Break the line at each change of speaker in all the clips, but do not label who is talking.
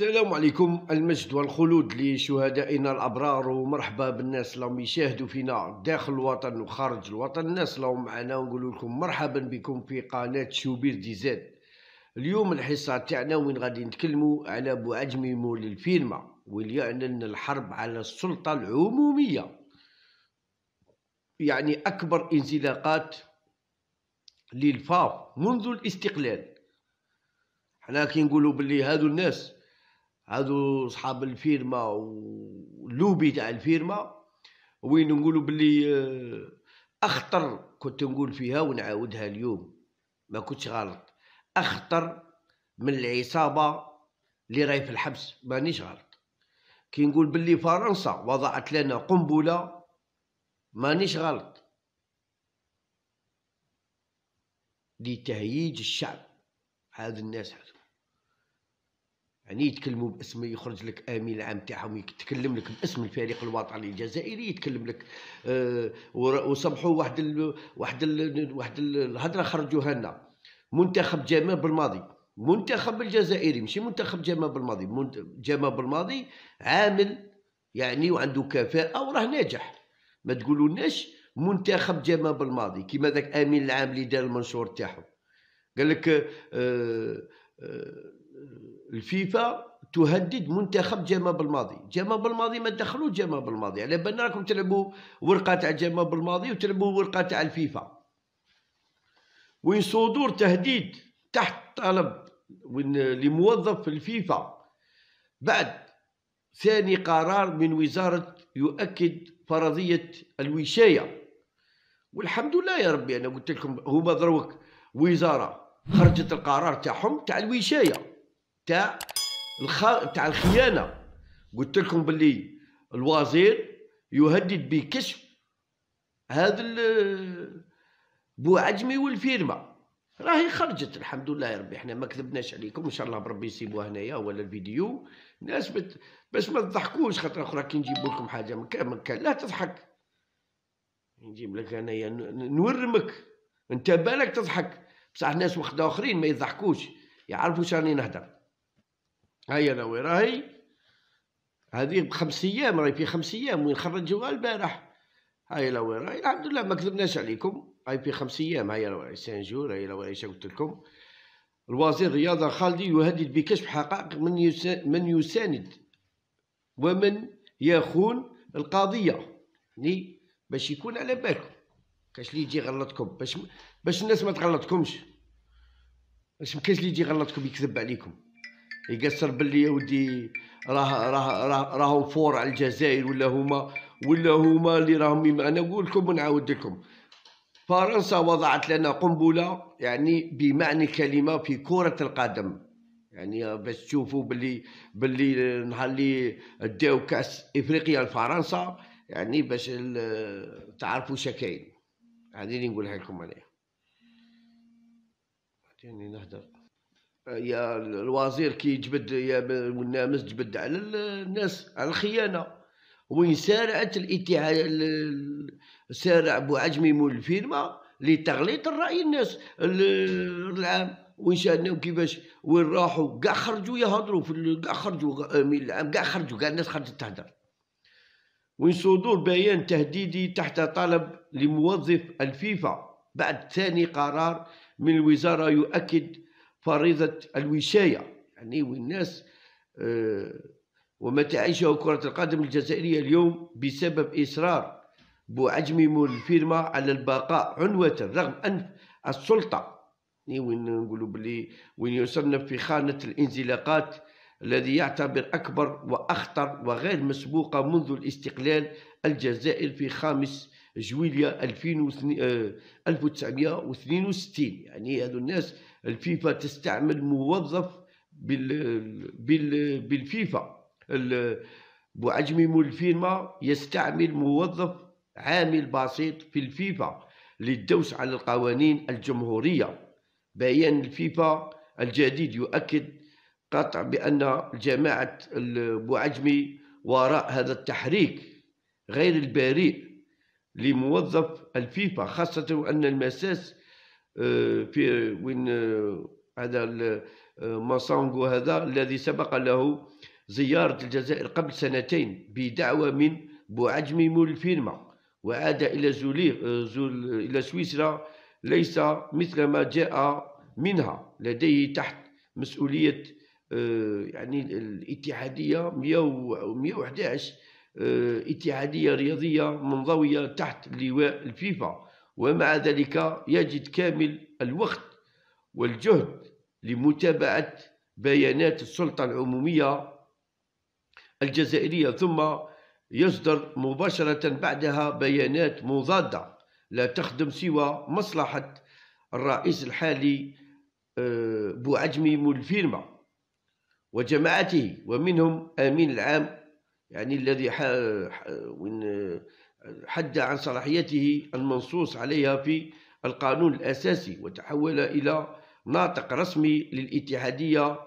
السلام عليكم المجد والخلود لشهدائنا الابرار ومرحبا بالناس اللي يشاهدوا فينا داخل الوطن وخارج الوطن الناس اللي معنا نقول لكم مرحبا بكم في قناه شوبير دي زاد اليوم الحصه تاعنا وين غادي نتكلموا على ابو عجمي مول الفيلم يعلن يعنى الحرب على السلطه العموميه يعني اكبر انزلاقات للفاف منذ الاستقلال حنا كي نقولوا باللي هادو الناس هادو صحاب الفيرما واللوبي تاع الفيرما وين نقولوا باللي آه، اخطر كنت نقول فيها ونعاودها اليوم ما كنتش غلط اخطر من العصابه اللي راهي في الحبس مانيش غلط كي نقول باللي فرنسا وضعت لنا قنبله مانيش غلط لتهييج الشعب هذا الناس هذا يعني يتكلموا باسم يخرج لك امين العام تاعهم يتكلم لك باسم الفريق الوطني الجزائري يتكلم لك أه وصبحوا واحد الـ واحد الـ واحد الهضره خرجوها لنا منتخب جامع بالماضي منتخب الجزائري ماشي منتخب جامع بالماضي جامع بالماضي عامل يعني وعنده كفاءه وراه ناجح ما تقولولناش منتخب جامع بالماضي كيما ذاك امين العام اللي دار المنشور تاعهم قال لك أه أه الفيفا تهدد منتخب جمال بالماضي جمال بالماضي ما دخلوا جمال بالماضي على بالنا راكم تلعبوا ورقه تاع جمال بالماضي وتلعبوا ورقه تاع الفيفا وين صدور تهديد تحت طلب لموظف الفيفا بعد ثاني قرار من وزاره يؤكد فرضيه الوشايه والحمد لله يا ربي انا قلت لكم هما دروك وزاره خرجت القرار تاعهم تاع الوشايه تاع الخ... تاع الخيانه قلت لكم باللي الوزير يهدد بكشف هذا بو عجمي والفيرما راهي خرجت الحمد لله يا ربي احنا ما كذبناش عليكم ان شاء الله بربي يسيبوها هنايا ولا الفيديو ناس بت... باش ما تضحكوش خاطر اخرى كي نجيب لكم حاجه من كان من كان لا تضحك نجيب لك انايا نورمك انت بالك تضحك بصح ناس وحده اخرين ما يضحكوش يعرفوا شاني نهدر هيا راهي راهي هذه بخمس ايام راهي في خمس ايام وين خرجوها البارح هاي لا وين راهي الحمد لله ما كذبناش عليكم هاي في خمس ايام هاي راهي سان جور هاي لا قلت لكم الوزير رياضة خالدي يهدد بكشف حقائق من من يساند ومن يخون القضية يعني باش يكون على بالكم كاش اللي يجي غلطكم باش باش الناس ما تغلطكمش باش ما كاش اللي يجي غلطكم يكذب عليكم يقصر باللي يا ودي راه راه راه راهو فور على الجزائر ولا هما ولا هما اللي راهم انا نقول لكم ونعاود لكم فرنسا وضعت لنا قنبله يعني بمعنى كلمه في كره القدم يعني باش تشوفوا باللي باللي نهار اللي داو كاس افريقيا لفرنسا يعني باش تعرفوا شكاين هذه اللي نقولها لكم عليها يعني نهضر يا الوزير كي يجبد يا والنامس جبد على الناس على الخيانه وين سارعت الاتحاد سارع بوعجمي مول الفيرما لتغليط الراي الناس العام وين شاهدنا كيفاش وين راحوا كاع خرجوا يهضروا في كاع خرجوا من العام كاع خرجوا كاع الناس خرجت تهضر وين صدور بيان تهديدي تحت طلب لموظف الفيفا بعد ثاني قرار من الوزاره يؤكد فريضة الوشاية يعني والناس آه، وما تعيشه كرة القدم الجزائرية اليوم بسبب إصرار بوعجميمو الفيرما على البقاء عنوة رغم أن السلطة يعني وين نقولوا بلي وين يصنف في خانة الانزلاقات الذي يعتبر أكبر وأخطر وغير مسبوقة منذ الاستقلال الجزائر في خامس جويليا 1962 آه، يعني هذو الناس الفيفا تستعمل موظف بال بال بالفيفا مول الفيرما يستعمل موظف عامل بسيط في الفيفا للدوس على القوانين الجمهورية بيان الفيفا الجديد يؤكد قطع بأن جماعة بوعجمي وراء هذا التحريك غير البريء لموظف الفيفا خاصة أن المساس آه، في وين آه، هذا آه، ماسانغو هذا الذي سبق له زيارة الجزائر قبل سنتين بدعوة من بوعجمي مول الفيرما وعاد إلى زوليغ زول إلى سويسرا ليس مثل ما جاء منها لديه تحت مسؤولية يعني الاتحادية 111 آه، اتحادية رياضية منضوية تحت لواء الفيفا ومع ذلك يجد كامل الوقت والجهد لمتابعة بيانات السلطة العمومية الجزائرية ثم يصدر مباشرة بعدها بيانات مضادة لا تخدم سوى مصلحة الرئيس الحالي آه، بوعجمي مول الفيرما وجماعته ومنهم أمين العام يعني الذي حد عن صلاحيته المنصوص عليها في القانون الأساسي وتحول إلى ناطق رسمي للاتحادية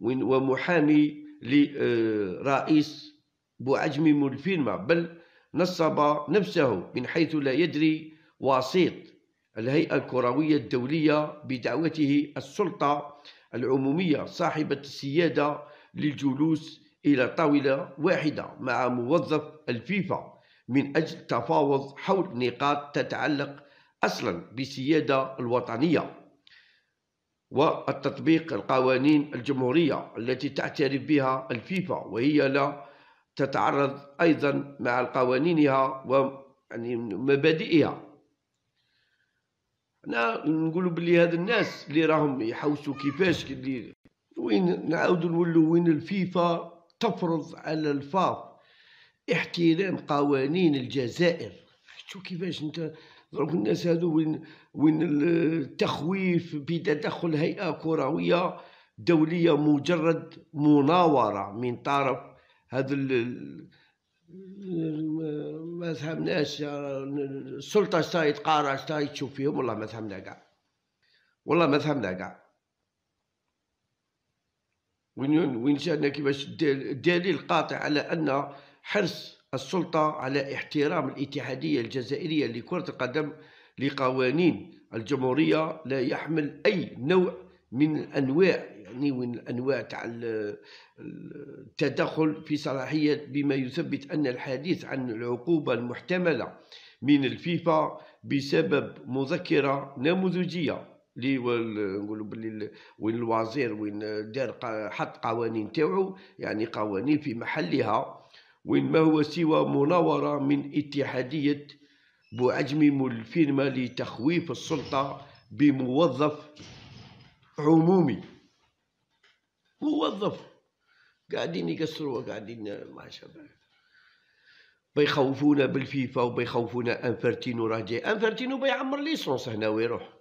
ومحامي لرئيس بوعجم مولفينما بل نصب نفسه من حيث لا يدري وسيط الهيئة الكروية الدولية بدعوته السلطة العمومية صاحبة السيادة للجلوس إلى طاولة واحدة مع موظف الفيفا من أجل التفاوض حول نقاط تتعلق أصلا بالسيادة الوطنية والتطبيق القوانين الجمهورية التي تعترف بها الفيفا وهي لا تتعرض أيضا مع قوانينها ومبادئها أنا نقول بلي هاد الناس اللي راهم يحوسوا كيفاش وين نعود نقول وين الفيفا تفرض على الفاظ احترام قوانين الجزائر شوف كيفاش انت دروك الناس هادو وين وين التخويف بتدخل هيئه كرويه دوليه مجرد مناوره من طرف هذا ما فهمناش السلطه شتاي يتقارع شتاي تشوف فيهم والله ما فهمنا كاع والله ما فهمنا كاع وين جانا كيفاش الدليل قاطع على ان حرص السلطه على احترام الاتحاديه الجزائريه لكره القدم لقوانين الجمهوريه لا يحمل اي نوع من الانواع يعني من الانواع تاع التدخل في صلاحيه بما يثبت ان الحديث عن العقوبه المحتمله من الفيفا بسبب مذكره نموذجيه لي نقولوا باللي وين الوزير وين دار حط قوانين تاعو يعني قوانين في محلها وين ما هو سوى مناورة من اتحادية بوعجمي الفيرما لتخويف السلطة بموظف عمومي موظف قاعدين يقصروا قاعدين ما شابه بيخوفونا بالفيفا وبيخوفونا انفرتينو راه جاي انفرتينو بيعمر ليسونس هنا ويروح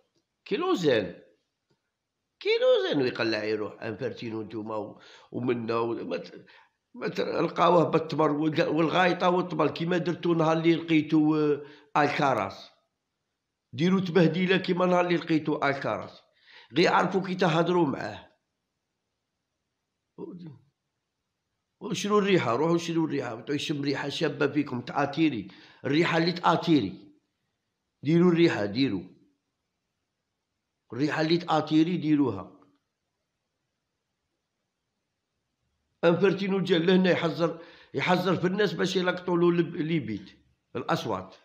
كيلوزين كيلوزين ويقلع يروح انفرتينو نتوما ومنا ما تلقاوه بالتمر والغايطه والتمر كيما درتو نهار اللي لقيتو آه، الكاراس ديروا تبهديله كيما نهار اللي لقيتو آه، الكاراس غير عرفوا كي تهضروا معاه وشنو الريحه روحوا شنو الريحه تعيشم ريحه شابه فيكم تعاتيري الريحه اللي تاتيري ديروا الريحه ديروا الريحه اللي تاطيري ديروها انفرتينو جا لهنا يحذر يحذر في الناس باش يلقطوا له بيت الاصوات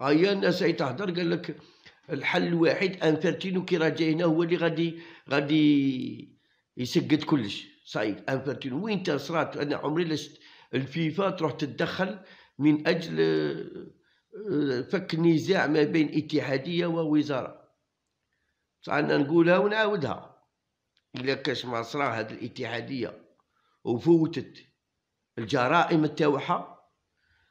هيا الناس هي تهضر قال لك الحل الواحد انفرتينو كي راه جاي هنا هو اللي غادي غادي يسقط كلش صايي انفرتينو وين صرات انا عمري لا الفيفا تروح تتدخل من اجل فك النزاع ما بين اتحاديه ووزاره انا نقولها ونعاودها الا كاش ما صرا هاد الاتحاديه وفوتت الجرائم تاعها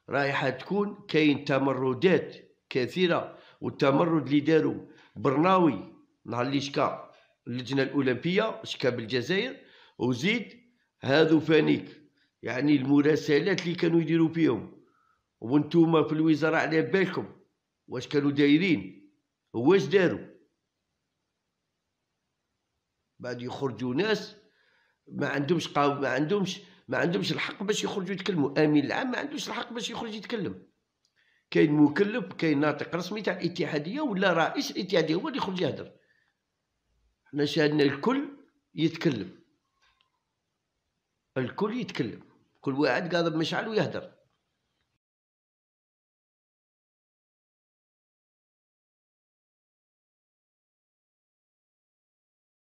رايحه تكون كاين تمردات كثيره والتمرد اللي داروا برناوي نهار اللي شكا اللجنه الاولمبيه شكا بالجزائر وزيد هذو فانيك يعني المراسلات اللي كانوا يديروا فيهم وانتوما في الوزاره على بالكم واش كانوا دايرين واش داروا بعد يخرجوا ناس ما عندهمش قاو ما عندهمش ما عندهمش الحق باش يخرجوا يتكلموا امين العام ما عندوش الحق باش يخرج يتكلم كاين مكلف كاين ناطق رسمي تاع الاتحاديه ولا رئيس الاتحاديه هو اللي يخرج يهدر حنا شاهدنا الكل يتكلم الكل يتكلم كل واحد قاضب مشعل ويهدر